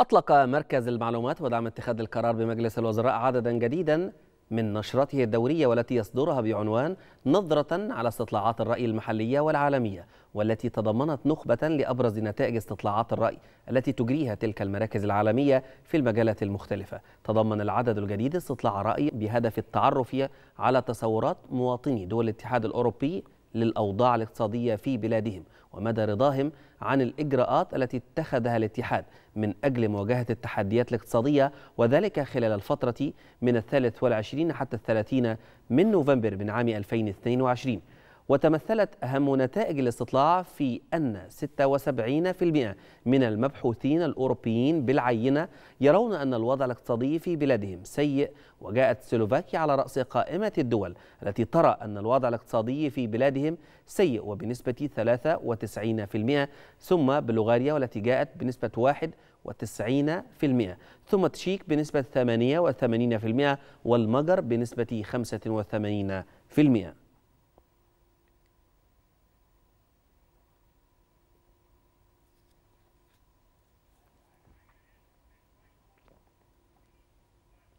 أطلق مركز المعلومات ودعم اتخاذ القرار بمجلس الوزراء عددا جديدا من نشرته الدورية والتي يصدرها بعنوان نظرة على استطلاعات الرأي المحلية والعالمية والتي تضمنت نخبة لأبرز نتائج استطلاعات الرأي التي تجريها تلك المراكز العالمية في المجالات المختلفة تضمن العدد الجديد استطلاع رأي بهدف التعرف على تصورات مواطني دول الاتحاد الأوروبي للأوضاع الاقتصادية في بلادهم ومدى رضاهم عن الإجراءات التي اتخذها الاتحاد من أجل مواجهة التحديات الاقتصادية وذلك خلال الفترة من الثالث والعشرين حتى الثلاثين من نوفمبر من عام 2022 وتمثلت أهم نتائج الاستطلاع في أن 76% من المبحوثين الأوروبيين بالعينة يرون أن الوضع الاقتصادي في بلادهم سيء وجاءت سلوفاكيا على رأس قائمة الدول التي ترى أن الوضع الاقتصادي في بلادهم سيء وبنسبة 93% ثم بلغاريا والتي جاءت بنسبة 1 و90% ثم تشيك بنسبة 88% والمجر بنسبة 85%